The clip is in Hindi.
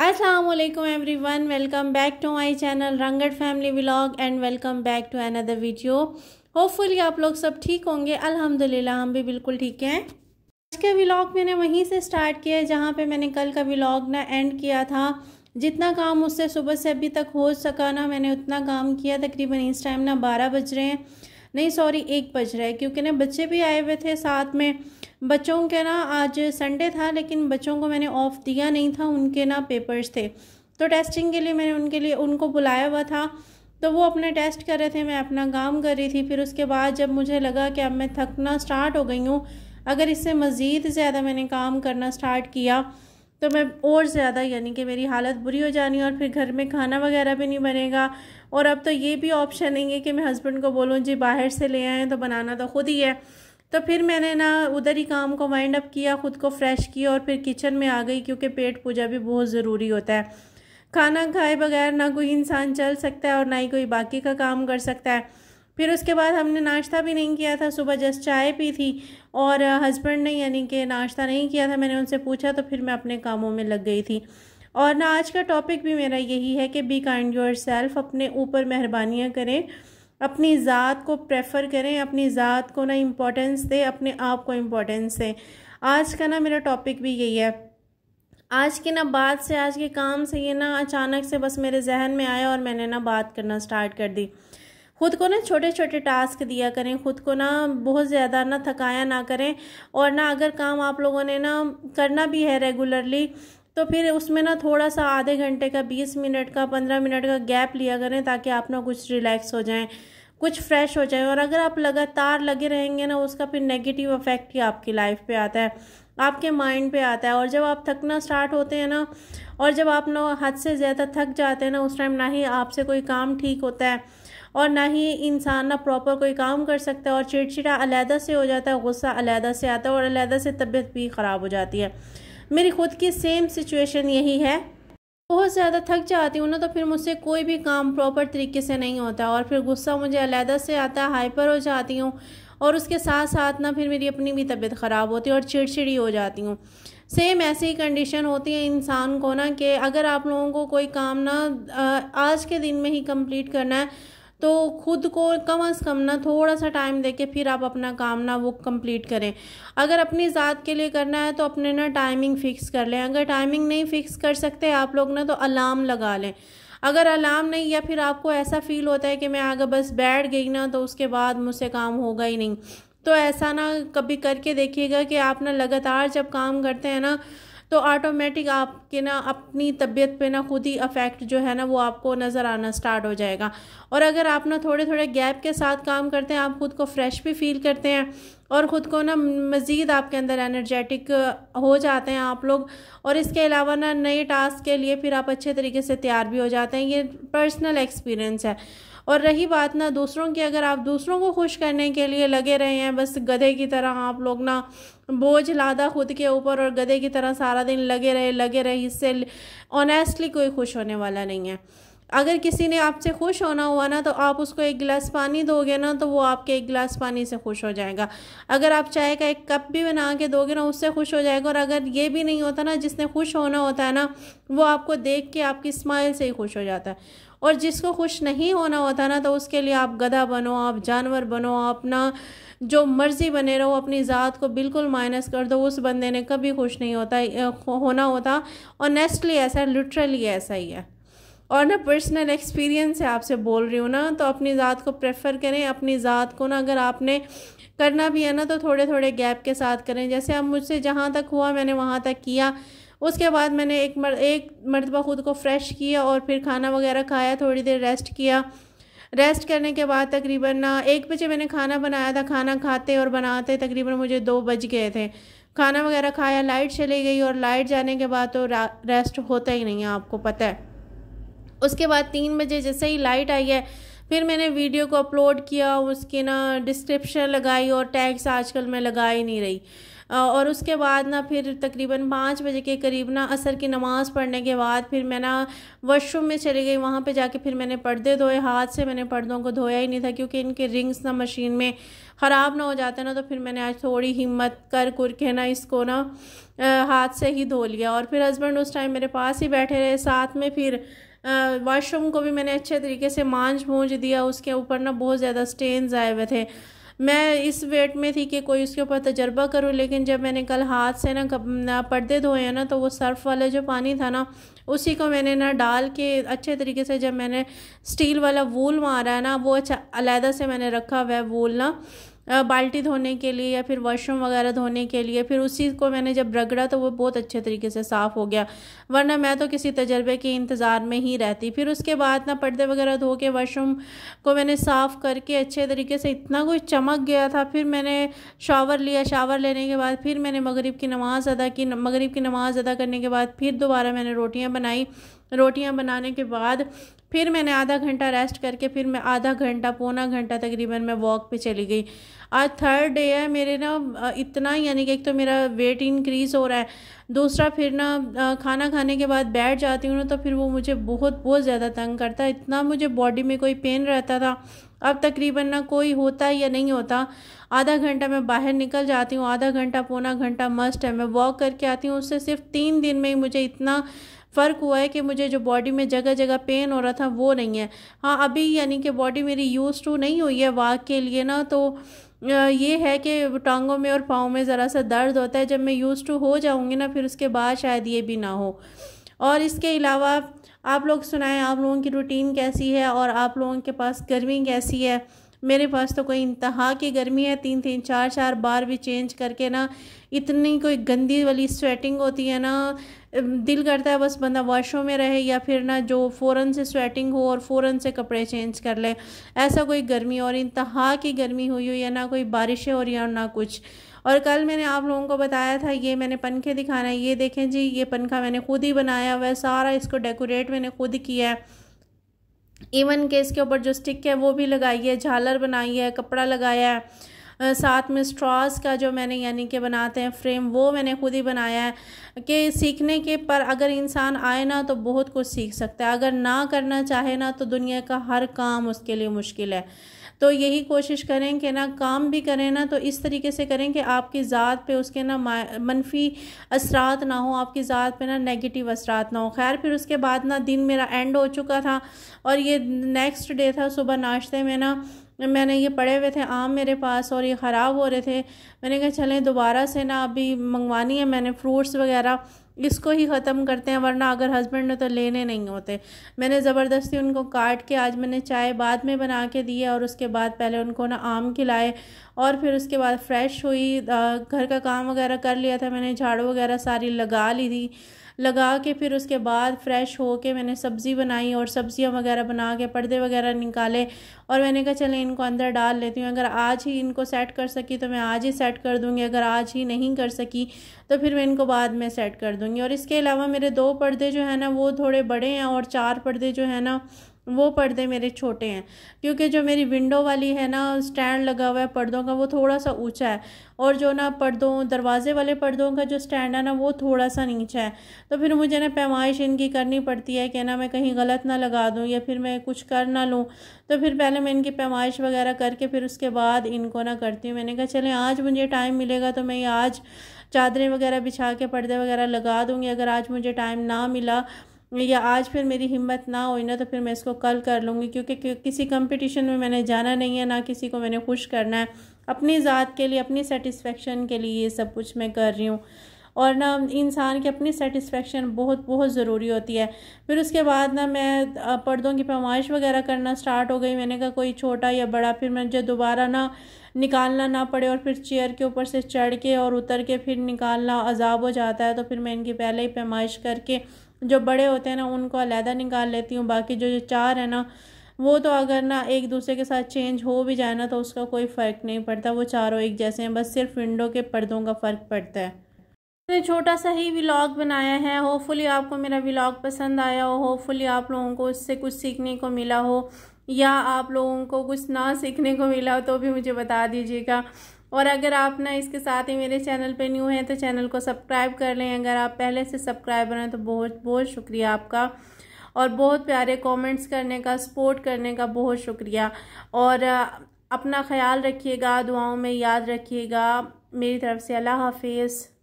Aslam everyone welcome back to my channel रंगड़ family blog and welcome back to another video hopefully आप लोग सब ठीक होंगे अलहमदिल्ला हम भी बिल्कुल ठीक हैं आज का व्लाग मैंने वहीं से स्टार्ट किया है जहाँ पे मैंने कल का व्लाग ना एंड किया था जितना काम उससे सुबह से अभी तक हो सका ना मैंने उतना काम किया तकरीबन इस टाइम ना बारह बज रहे हैं नहीं सॉरी एक बज रहा है क्योंकि ना बच्चे भी आए हुए थे साथ में बच्चों के ना आज संडे था लेकिन बच्चों को मैंने ऑफ़ दिया नहीं था उनके ना पेपर्स थे तो टेस्टिंग के लिए मैंने उनके लिए उनको बुलाया हुआ था तो वो अपने टेस्ट कर रहे थे मैं अपना काम कर रही थी फिर उसके बाद जब मुझे लगा कि अब मैं थकना स्टार्ट हो गई हूँ अगर इससे मज़ीद ज़्यादा मैंने काम करना स्टार्ट किया तो मैं और ज़्यादा यानी कि मेरी हालत बुरी हो जानी और फिर घर में खाना वगैरह भी नहीं बनेगा और अब तो ये भी ऑप्शन नहीं है कि मैं हस्बैंड को बोलूँ जी बाहर से ले आएँ तो बनाना तो खुद ही है तो फिर मैंने ना उधर ही काम को वाइंड अप किया ख़ुद को फ्रेश किया और फिर किचन में आ गई क्योंकि पेट पूजा भी बहुत ज़रूरी होता है खाना खाए बगैर ना कोई इंसान चल सकता है और ना ही कोई बाकी का काम कर सकता है फिर उसके बाद हमने नाश्ता भी नहीं किया था सुबह जस्ट चाय पी थी और हस्बैंड ने यानी कि नाश्ता नहीं किया था मैंने उनसे पूछा तो फिर मैं अपने कामों में लग गई थी और ना आज का टॉपिक भी मेरा यही है कि बी काइंड योर सेल्फ अपने ऊपर मेहरबानियाँ करें अपनी ज़ात को प्रेफर करें अपनी ज़ात को ना इम्पोर्टेंस दें अपने आप को इम्पोर्टेंस दें आज का ना मेरा टॉपिक भी यही है आज की ना बात से आज के काम से ये ना अचानक से बस मेरे जहन में आया और मैंने ना बात करना स्टार्ट कर दी खुद को ना छोटे छोटे टास्क दिया करें खुद को ना बहुत ज़्यादा ना थकाया ना करें और ना अगर काम आप लोगों ने ना करना भी है रेगुलरली तो फिर उसमें ना थोड़ा सा आधे घंटे का बीस मिनट का पंद्रह मिनट का गैप लिया करें ताकि आप ना कुछ रिलैक्स हो जाएं कुछ फ्रेश हो जाए और अगर आप लगातार लगे रहेंगे ना उसका फिर नेगेटिव इफ़ेक्ट ही आपकी लाइफ पे आता है आपके माइंड पे आता है और जब आप थकना स्टार्ट होते हैं ना और जब आप ना हद से ज़्यादा थक जाते हैं ना उस टाइम ना ही आपसे कोई काम ठीक होता है और ना ही इंसान ना प्रॉपर कोई काम कर सकता है और चिड़चिड़ा अलहदा से हो जाता है गुस्सा अलहदा से आता है और अलहदा से तबीयत भी ख़राब हो जाती है मेरी खुद की सेम सिचुएशन यही है बहुत ज़्यादा थक जाती हूँ ना तो फिर मुझसे कोई भी काम प्रॉपर तरीके से नहीं होता और फिर गुस्सा मुझे अलहदा से आता है हाइपर हो जाती हूँ और उसके साथ साथ ना फिर मेरी अपनी भी तबीयत ख़राब होती है और चिड़चिड़ी हो जाती हूँ सेम ऐसी ही कंडीशन होती है इंसान को ना कि अगर आप लोगों को कोई काम ना आज के दिन में ही कंप्लीट करना है तो खुद को कम अज़ कम ना थोड़ा सा टाइम दे के फिर आप अपना काम ना वो कंप्लीट करें अगर अपनी ज़ात के लिए करना है तो अपने ना टाइमिंग फ़िक्स कर लें अगर टाइमिंग नहीं फ़िक्स कर सकते आप लोग ना तो अलार्म लगा लें अगर अलार्म नहीं या फिर आपको ऐसा फील होता है कि मैं अगर बस बैठ गई ना तो उसके बाद मुझसे काम होगा ही नहीं तो ऐसा ना कभी करके देखिएगा कि आप ना लगातार जब काम करते हैं ना तो ऑटोमेटिक आपके ना अपनी तबीयत पे ना खुद ही अफेक्ट जो है ना वो आपको नज़र आना स्टार्ट हो जाएगा और अगर आप ना थोड़े थोड़े गैप के साथ काम करते हैं आप खुद को फ्रेश भी फील करते हैं और ख़ुद को ना मज़ीद आपके अंदर एनर्जेटिक हो जाते हैं आप लोग और इसके अलावा ना नए टास्क के लिए फिर आप अच्छे तरीके से तैयार भी हो जाते हैं ये पर्सनल एक्सपीरियंस है और रही बात ना दूसरों की अगर आप दूसरों को खुश करने के लिए लगे रहे हैं बस गधे की तरह आप लोग ना बोझ लादा खुद के ऊपर और गधे की तरह सारा दिन लगे रहे लगे रहे इससे ऑनेस्टली कोई खुश होने वाला नहीं है अगर किसी ने आपसे खुश होना हुआ ना तो आप उसको एक गिलास पानी दोगे ना तो वो आपके एक गिलास पानी से खुश हो जाएगा अगर आप चाय का एक कप भी बना के दोगे ना उससे खुश हो जाएगा और अगर ये भी नहीं होता ना जिसने खुश होना होता है ना वो आपको देख के आपकी स्माइल से ही खुश हो जाता है और जिसको खुश नहीं होना होता ना तो उसके लिए आप गधा बनो आप जानवर बनो अपना जो मर्ज़ी बने रहो अपनी ज़ात को बिल्कुल माइनस कर दो उस बंदे ने कभी खुश नहीं होता होना होता और नेस्टली ऐसा लिटरली ऐसा ही है और ना पर्सनल एक्सपीरियंस है आपसे बोल रही हूँ ना तो अपनी ज़ात को प्रेफर करें अपनी ज़ात को ना अगर आपने करना भी है ना तो थोड़े थोड़े गैप के साथ करें जैसे अब मुझसे जहाँ तक हुआ मैंने वहाँ तक किया उसके बाद मैंने एक मर एक मरतबा ख़ुद को फ्रेश किया और फिर खाना वगैरह खाया थोड़ी देर रेस्ट किया रेस्ट करने के बाद तकरीबन ना एक बजे मैंने खाना बनाया था खाना खाते और बनाते तकरीबन मुझे दो बज गए थे खाना वगैरह खाया लाइट चली गई और लाइट जाने के बाद तो रेस्ट होता ही नहीं है आपको पता है उसके बाद तीन बजे जैसे ही लाइट आई है फिर मैंने वीडियो को अपलोड किया उसकी ना डिस्क्रिप्शन लगाई और टैग्स आजकल मैं लगा ही नहीं रही और उसके बाद ना फिर तकरीबन पाँच बजे के करीब ना असर की नमाज़ पढ़ने के बाद फिर मैं ना वॉशरूम में चली गई वहाँ पे जाके फिर मैंने पर्दे धोए हाथ से मैंने पर्दों को धोया ही नहीं था क्योंकि इनके रिंग्स ना मशीन में ख़राब ना हो जाते ना तो फिर मैंने आज थोड़ी हिम्मत कर कुर के ना इसको ना हाथ से ही धो लिया और फिर हस्बैंड उस टाइम मेरे पास ही बैठे रहे साथ में फिर वॉशरूम को भी मैंने अच्छे तरीके से मांझ भूंज दिया उसके ऊपर ना बहुत ज़्यादा स्टेन्स आए हुए थे मैं इस वेट में थी कि कोई उसके ऊपर तजर्बा करूँ लेकिन जब मैंने कल हाथ से ना, पर्दे धोए हैं ना तो वो सर्फ़ वाला जो पानी था ना उसी को मैंने ना डाल के अच्छे तरीके से जब मैंने स्टील वाला वूल मारा है ना वो अच्छा अलहदा से मैंने रखा हुआ है वूल ना बाल्टी धोने के लिए या फिर वॉशरूम वगैरह धोने के लिए फिर उसी को मैंने जब रगड़ा तो वो बहुत अच्छे तरीके से साफ़ हो गया वरना मैं तो किसी तजर्बे के इंतज़ार में ही रहती फिर उसके बाद ना पर्दे वगैरह धो के वॉशरूम को मैंने साफ़ करके अच्छे तरीके से इतना कुछ चमक गया था फिर मैंने शावर लिया शावर लेने के बाद फिर मैंने मगरब की नमाज़ अदा की मगरब की नमाज़ अदा करने के बाद फिर दोबारा मैंने रोटियाँ बनाई रोटियाँ बनाने के बाद फिर मैंने आधा घंटा रेस्ट करके फिर मैं आधा घंटा पौना घंटा तकरीबन मैं वॉक पे चली गई आज थर्ड डे है मेरे ना इतना यानी कि एक तो मेरा वेट इंक्रीज़ हो रहा है दूसरा फिर ना खाना खाने के बाद बैठ जाती हूँ ना तो फिर वो मुझे बहुत बहुत ज़्यादा तंग करता है इतना मुझे बॉडी में कोई पेन रहता था अब तकरीबन ना कोई होता या नहीं होता आधा घंटा मैं बाहर निकल जाती हूँ आधा घंटा पौना घंटा मस्ट है मैं वॉक करके आती हूँ उससे सिर्फ तीन दिन में ही मुझे इतना फ़र्क हुआ है कि मुझे जो बॉडी में जगह जगह पेन हो रहा था वो नहीं है हाँ अभी यानी कि बॉडी मेरी यूज़ टू नहीं हुई है वाक के लिए ना तो ये है कि टांगों में और पाँव में ज़रा सा दर्द होता है जब मैं यूज़ टू हो जाऊँगी ना फिर उसके बाद शायद ये भी ना हो और इसके अलावा आप लोग सुनाएं आप लोगों की रूटीन कैसी है और आप लोगों के पास गर्मी कैसी है मेरे पास तो कोई इंतहा की गर्मी है तीन तीन चार चार बार भी चेंज करके ना इतनी कोई गंदी वाली स्वेटिंग होती है ना दिल करता है बस बंदा वॉशरूम में रहे या फिर ना जो फ़ौरन से स्वेटिंग हो और फ़ौरन से कपड़े चेंज कर ले ऐसा कोई गर्मी और इंतहा की गर्मी हुई हुई या ना कोई बारिशें हो रही है और ना कुछ और कल मैंने आप लोगों को बताया था ये मैंने पंखे दिखाना है ये देखें जी ये पंखा मैंने खुद ही बनाया हुआ है सारा इसको डेकोरेट मैंने खुद किया है इवन के इसके ऊपर जो स्टिक है वो भी लगाई है झालर बनाई है कपड़ा लगाया है साथ में स्ट्रॉस का जो मैंने यानी कि बनाते हैं फ्रेम वो मैंने खुद ही बनाया है कि सीखने के पर अगर इंसान आए ना तो बहुत कुछ सीख सकता है अगर ना करना चाहे ना तो दुनिया का हर काम उसके लिए मुश्किल है तो यही कोशिश करें कि ना काम भी करें ना तो इस तरीके से करें कि आपकी ज़ात पे उसके ना मनफी असरात ना हो आपकी ज़ात पे ना नेगेटिव असरात ना हो खैर फिर उसके बाद ना दिन मेरा एंड हो चुका था और ये नेक्स्ट डे था सुबह नाश्ते में ना मैंने ये पड़े हुए थे आम मेरे पास और ये ख़राब हो रहे थे मैंने कहा चलें दोबारा से ना अभी मंगवानी है मैंने फ्रूट्स वगैरह इसको ही ख़त्म करते हैं वरना अगर हस्बैंड ने तो लेने नहीं होते मैंने ज़बरदस्ती उनको काट के आज मैंने चाय बाद में बना के दी और उसके बाद पहले उनको ना आम खिलाए और फिर उसके बाद फ्रेश हुई घर का काम वगैरह कर लिया था मैंने झाड़ू वगैरह सारी लगा ली थी लगा के फिर उसके बाद फ़्रेश हो के मैंने सब्ज़ी बनाई और सब्ज़ियाँ वगैरह बना के पर्दे वगैरह निकाले और मैंने कहा चले इनको अंदर डाल लेती हूँ अगर आज ही इनको सेट कर सकी तो मैं आज ही सेट कर दूँगी अगर आज ही नहीं कर सकी तो फिर मैं इनको बाद में सेट कर दूँगी और इसके अलावा मेरे दो पर्दे जो है ना वो थोड़े बड़े हैं और चार पर्दे जो है ना वो पर्दे मेरे छोटे हैं क्योंकि जो मेरी विंडो वाली है ना स्टैंड लगा हुआ है पर्दों का वो थोड़ा सा ऊंचा है और जो ना पर्दों दरवाजे वाले पर्दों का जो स्टैंड है ना वो थोड़ा सा नीचा है तो फिर मुझे ना पैमाइश इनकी करनी पड़ती है कि ना मैं कहीं गलत ना लगा दूँ या फिर मैं कुछ कर ना लूँ तो फिर पहले मैं इनकी पैमाइश वगैरह करके फिर उसके बाद इनको ना करती हूँ मैंने कहा चले आज मुझे टाइम मिलेगा तो मैं ये आज चादरें वगैरह बिछा के पर्दे वगैरह लगा दूँगी अगर आज मुझे टाइम ना मिला या आज फिर मेरी हिम्मत ना हुई ना तो फिर मैं इसको कल कर लूँगी क्योंकि किसी कंपटीशन में मैंने जाना नहीं है ना किसी को मैंने खुश करना है अपनी ज़ात के लिए अपनी सेटिस्फेक्शन के लिए ये सब कुछ मैं कर रही हूँ और ना इंसान की अपनी सेटिस्फेक्शन बहुत बहुत ज़रूरी होती है फिर उसके बाद ना मैं पर्दों की पैमाइश वगैरह करना स्टार्ट हो गई मैंने कहा कोई छोटा या बड़ा फिर मैं जो दोबारा ना निकालना ना पड़े और फिर चेयर के ऊपर से चढ़ के और उतर के फिर निकालना अजाब हो जाता है तो फिर मैं इनकी पहले ही पैमाइश करके जो बड़े होते हैं ना उनको अलहदा निकाल लेती हूँ बाकी जो जो चार है ना वो तो अगर ना एक दूसरे के साथ चेंज हो भी जाए ना तो उसका कोई फ़र्क नहीं पड़ता वो चारों एक जैसे हैं बस सिर्फ विंडो के पर्दों का फ़र्क पड़ता है मैंने छोटा सा ही व्लॉग बनाया है होपफुली आपको मेरा व्लॉग पसंद आया हो होपफुली आप लोगों को उससे कुछ सीखने को मिला हो या आप लोगों को कुछ ना सीखने को मिला हो तो भी मुझे बता दीजिएगा और अगर आप ना इसके साथ ही मेरे चैनल पे न्यू हैं तो चैनल को सब्सक्राइब कर लें अगर आप पहले से सब्सक्राइबर हैं तो बहुत बहुत शुक्रिया आपका और बहुत प्यारे कमेंट्स करने का सपोर्ट करने का बहुत शुक्रिया और अपना ख्याल रखिएगा दुआओं में याद रखिएगा मेरी तरफ से अल्लाह हाफिज़